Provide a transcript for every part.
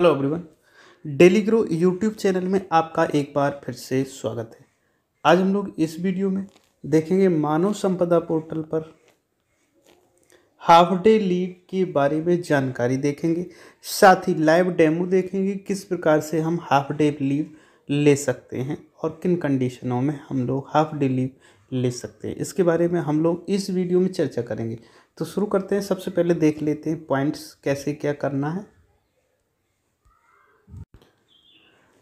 hello everyone daily grow YouTube channel में आपका एक बार फिर से स्वागत है आज हम लोग इस वीडियो में देखेंगे मानव संपदा पोर्टल पर हाफ डे लीव के बारे में जानकारी देखेंगे साथ ही लाइव डेमो देखेंगे किस प्रकार से हम हाफ डे लीव ले सकते हैं और किन कंडीशनों में हम लोग हाफ डे लीव ले सकते हैं इसके बारे में हम लोग इस वीडियो में चर्चा करेंगे तो शुरू करते हैं सबसे पहले देख लेते हैं पॉइंट्स कैसे क्या करना है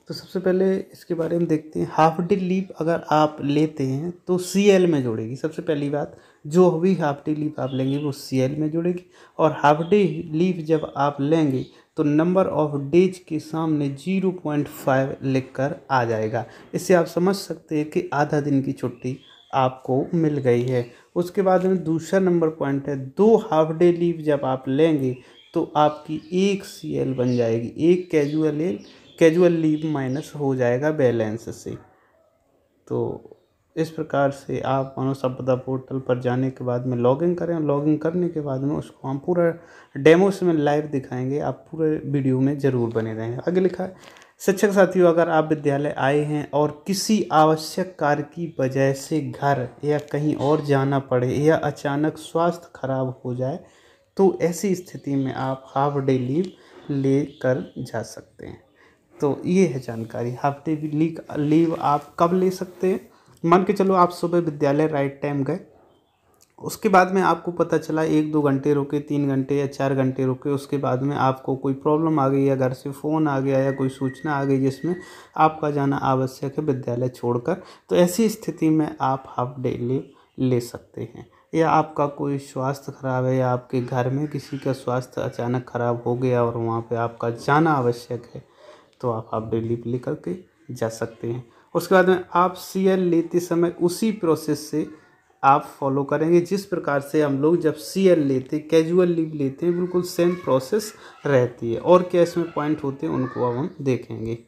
तो सबसे पहले इसके बारे में देखते हैं हाफ डे लीव अगर आप लेते हैं तो सी एल में जुड़ेगी सबसे पहली बात जो भी हाफ डे लीव आप लेंगे वो सी एल में जुड़ेगी और हाफ डे लीव जब आप लेंगे तो नंबर ऑफ डेज के सामने जीरो पॉइंट फाइव लिख कर आ जाएगा इससे आप समझ सकते हैं कि आधा दिन की छुट्टी आपको मिल गई है उसके बाद में दूसरा नंबर पॉइंट है दो हाफ डे लीव जब आप लेंगे तो आपकी एक सी एल बन जाएगी एक casual L casual leave minus हो जाएगा बैलेंस से तो इस प्रकार से आप मनोसंपदा पोर्टल पर जाने के बाद में लॉगिन करें लॉगिन करने के बाद में उसको हम पूरा डेमो में लाइव दिखाएंगे आप पूरे वीडियो में ज़रूर बने रहें आगे लिखा है शिक्षक साथियों अगर आप विद्यालय आए हैं और किसी आवश्यक कार्य की वजह से घर या कहीं और जाना पड़े या अचानक स्वास्थ्य खराब हो जाए तो ऐसी स्थिति में आप हाफ डे लीव ले कर जा सकते हैं तो ये है जानकारी हाफ डे लीव लीव आप कब ले सकते हैं मान के चलो आप सुबह विद्यालय राइट टाइम गए उसके बाद में आपको पता चला एक दो घंटे रुके तीन घंटे या चार घंटे रुके उसके बाद में आपको कोई प्रॉब्लम आ गई या घर से फ़ोन आ गया या कोई सूचना आ गई जिसमें आपका जाना आवश्यक है विद्यालय छोड़कर तो ऐसी स्थिति में आप हाफ डे लीव ले सकते हैं या आपका कोई स्वास्थ्य खराब है या आपके घर में किसी का स्वास्थ्य अचानक खराब हो गया और वहाँ पे आपका जाना आवश्यक है तो आप हाफ डिलीवरी के जा सकते हैं उसके बाद में आप शेयर लेते समय उसी प्रोसेस से आप फॉलो करेंगे जिस प्रकार से हम लोग जब सीएल लेते कैजुअल लीव लेते हैं बिल्कुल सेम प्रोसेस रहती है और क्या इसमें पॉइंट होते हैं उनको अब हम देखेंगे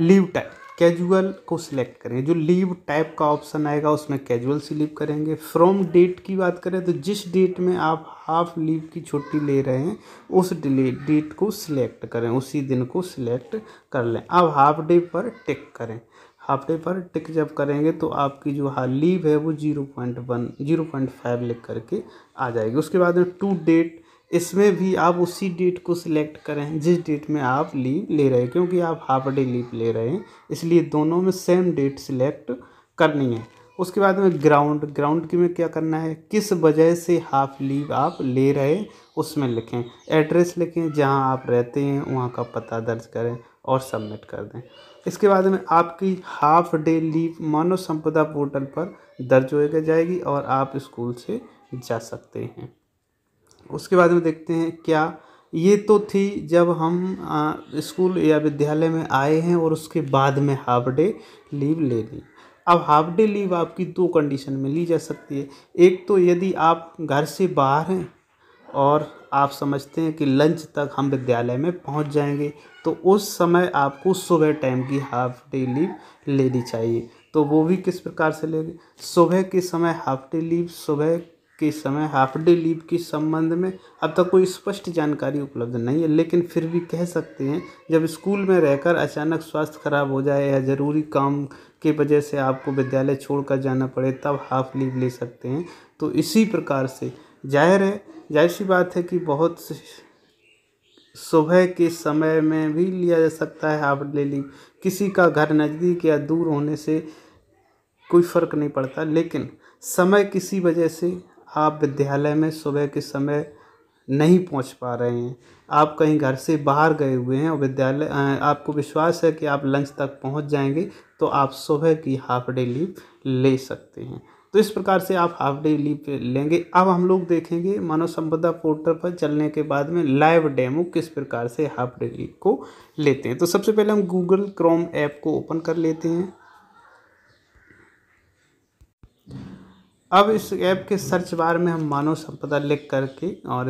लीव टाइप कैजुअल को सिलेक्ट करेंगे जो लीव टाइप का ऑप्शन आएगा उसमें कैजुअल स्लीप करेंगे फ्रॉम डेट की बात करें तो जिस डेट में आप हाफ लीव की छुट्टी ले रहे हैं उस डिले डेट को सिलेक्ट करें उसी दिन को सिलेक्ट कर लें अब हाफ डे पर टिक करें हाफ डे पर टिक जब करेंगे तो आपकी जो हाँ लीव है वो zero point one zero point five लिख करके आ जाएगी उसके बाद में टू डेट इसमें भी आप उसी डेट को सिलेक्ट करें जिस डेट में आप लीव ले रहे हैं क्योंकि आप हाफ डे लीव ले रहे हैं इसलिए दोनों में सेम डेट सिलेक्ट करनी है उसके बाद में ग्राउंड ग्राउंड की में क्या करना है किस वजह से हाफ लीव आप ले रहे उसमें लिखें एड्रेस लिखें जहां आप रहते हैं वहां का पता दर्ज करें और सबमिट कर दें इसके बाद में आपकी हाफ डे लीव मानव संपदा पोर्टल पर दर्ज हो जाएगी और आप स्कूल से जा सकते हैं उसके बाद में देखते हैं क्या ये तो थी जब हम स्कूल या विद्यालय में आए हैं और उसके बाद में हाफ डे लीव ले ली अब हाफ डे लीव आपकी दो कंडीशन में ली जा सकती है एक तो यदि आप घर से बाहर हैं और आप समझते हैं कि लंच तक हम विद्यालय में पहुंच जाएंगे तो उस समय आपको सुबह टाइम की हाफ डे लीव लेनी चाहिए तो वो भी किस प्रकार से लेंगे सुबह के समय हाफ डे लीव सुबह के समय हाफ डे लीव के संबंध में अब तक कोई स्पष्ट जानकारी उपलब्ध नहीं है लेकिन फिर भी कह सकते हैं जब स्कूल में रहकर अचानक स्वास्थ्य खराब हो जाए या ज़रूरी काम के वजह से आपको विद्यालय छोड़कर जाना पड़े तब हाफ लीव ले सकते हैं तो इसी प्रकार से जाहिर है जाहिर सी बात है कि बहुत सुबह के समय में भी लिया जा सकता है हाफ डे लीव किसी का घर नज़दीक या दूर होने से कोई फ़र्क नहीं पड़ता लेकिन समय किसी वजह से आप विद्यालय में सुबह के समय नहीं पहुंच पा रहे हैं आप कहीं घर से बाहर गए हुए हैं और विद्यालय आपको विश्वास है कि आप लंच तक पहुंच जाएंगे तो आप सुबह की हाफ डे लीव ले सकते हैं तो इस प्रकार से आप हाफ डे लीव लेंगे अब हम लोग देखेंगे मानव संपदा पोर्टल पर चलने के बाद में लाइव डेमो किस प्रकार से हाफ डे लीव को लेते हैं तो सबसे पहले हम गूगल क्रोम ऐप को ओपन कर लेते हैं अब इस ऐप के सर्च बार में हम मानव संपदा लिख करके और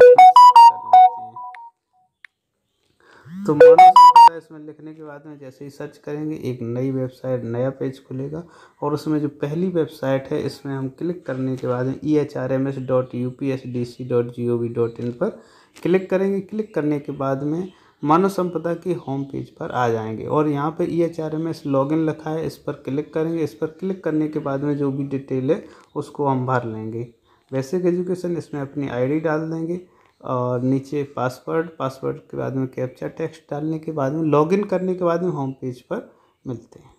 तो मानव संपदा इसमें लिखने के बाद में जैसे ही सर्च करेंगे एक नई वेबसाइट नया पेज खुलेगा और उसमें जो पहली वेबसाइट है इसमें हम क्लिक करने के बाद E H R M S dot U P S D C dot G O V dot in पर क्लिक करेंगे क्लिक करने के बाद में मानव संपदा की होम पेज पर आ जाएंगे और यहाँ पे E H R M S login लिखा है इस पर क्लिक करेंगे इस पर क्लिक करने के बाद में जो भी डिटेल है उसको हम भर लेंगे बेसिक एजुकेशन इसमें अपनी आईडी डाल देंगे और नीचे पासवर्ड पासवर्ड के बाद में कैप्चा टेक्स्ट डालने के बाद में लॉगिन करने के बाद में होम पेज पर मिलते हैं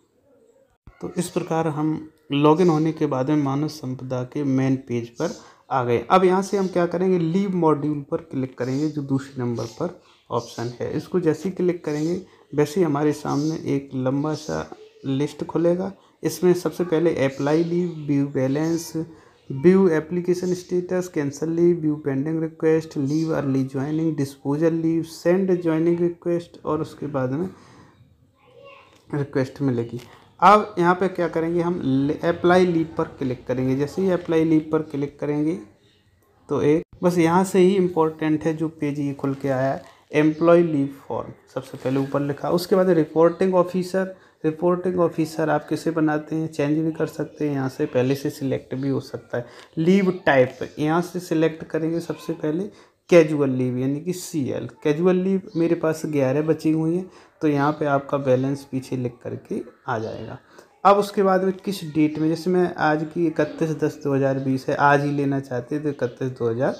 तो इस प्रकार हम लॉगिन होने के बाद में मानव संपदा के मेन पेज पर आ गए अब यहाँ से हम क्या करेंगे लीव मॉड्यूल पर क्लिक करेंगे जो दूसरे नंबर पर ऑप्शन है इसको जैसे ही क्लिक करेंगे वैसे ही हमारे सामने एक लंबा सा लिस्ट खुलेगा इसमें सबसे पहले apply leave view balance view application status cancel leave view pending request leave early joining disposal leave send joining request और उसके बाद में रिक्वेस्ट मिलेगी अब यहाँ पे क्या करेंगे हम अप्लाई लीप पर क्लिक करेंगे जैसे ही अप्लाई लीप पर क्लिक करेंगे तो एक बस यहाँ से ही इम्पोर्टेंट है जो पेज ये खुल के आया है एम्प्लॉय लीव फॉर्म सबसे पहले ऊपर लिखा उसके बाद रिपोर्टिंग ऑफिसर रिपोर्टिंग ऑफिसर आप किसे बनाते हैं चेंज भी कर सकते हैं यहाँ से पहले से सिलेक्ट भी हो सकता है लीव टाइप यहाँ से सिलेक्ट करेंगे सबसे पहले कैजुअल लीव यानी कि सी एल कैजुअल लीव मेरे पास ग्यारह बची हुई हैं तो यहाँ पे आपका बैलेंस पीछे लिख करके आ जाएगा अब उसके बाद में किस डेट में जैसे मैं आज की इकतीस दस दो हज़ार बीस है आज ही लेना चाहते तो इकतीस दो हज़ार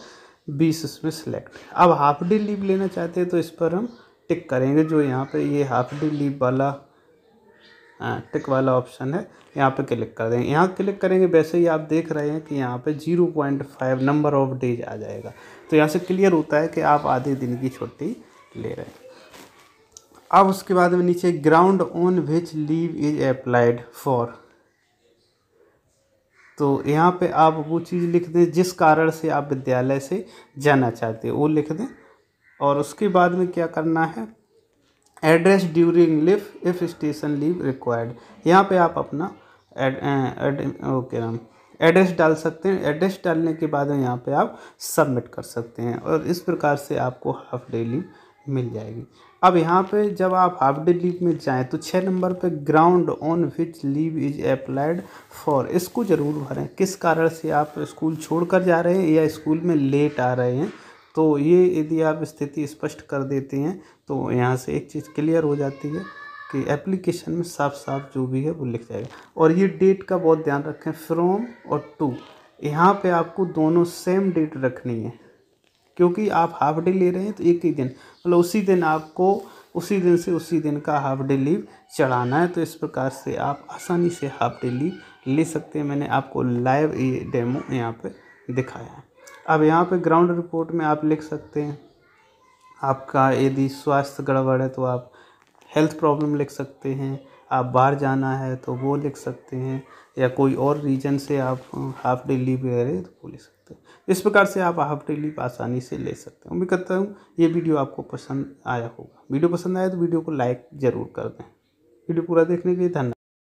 बीस इसमें सेलेक्ट अब हाफ डे लीव लेना चाहते हैं तो इस पर हम टिक करेंगे जो यहाँ पे ये हाफ डे लीव वाला टिक हाँ, वाला ऑप्शन है यहाँ पे क्लिक कर दें यहाँ क्लिक करेंगे वैसे ही आप देख रहे हैं कि यहाँ पे zero point five number of days आ जाएगा तो यहाँ से क्लियर होता है कि आप आधे दिन की छुट्टी ले रहे हैं अब उसके बाद में नीचे ground on which leave is applied for तो यहाँ पे आप वो चीज़ लिख दें जिस कारण से आप विद्यालय से जाना चाहते हो वो लिख दें और उसके बाद में क्या करना है address during leave if station leave required यहाँ पे आप अपना ओके मैम एड्रेस डाल सकते हैं एड्रेस डालने के बाद यहाँ पे आप सबमिट कर सकते हैं और इस प्रकार से आपको हाफ डे लीव मिल जाएगी अब यहाँ पे जब आप हाफ डे लीव में जाएँ तो छः नंबर पे ground on which leave is applied for इसको ज़रूर भरें किस कारण से आप स्कूल छोड़ कर जा रहे हैं या स्कूल में लेट आ रहे हैं तो ये यदि आप स्थिति स्पष्ट कर देते हैं तो यहाँ से एक चीज़ क्लियर हो जाती है कि एप्लीकेशन में साफ साफ जो भी है वो लिख जाएगा और ये डेट का बहुत ध्यान रखें फ्रॉम और टू यहाँ पे आपको दोनों सेम डेट रखनी है क्योंकि आप हाफ डे ले रहे हैं तो एक ही दिन मतलब उसी दिन आपको उसी दिन से उसी दिन का हाफ डे लीव चढ़ाना है तो इस प्रकार से आप आसानी से हाफ डे लीव ले सकते हैं मैंने आपको लाइव ये डेमो यहाँ पे दिखाया है अब यहाँ पे ग्राउंड रिपोर्ट में आप लिख सकते हैं आपका यदि स्वास्थ्य गड़बड़ है तो आप हेल्थ प्रॉब्लम लिख सकते हैं आप बाहर जाना है तो वो लिख सकते हैं या कोई और रीजन से आप हाफ डे लीव ले रहे हैं तो वो लिख सकते हैं इस प्रकार से आप हाफ डे लीव आसानी से ले सकते हैं उम्मीद करता हूँ ये वीडियो आपको पसंद आया होगा वीडियो पसंद आया तो वीडियो को लाइक ज़रूर कर दें वीडियो पूरा देखने के लिए धन्यवाद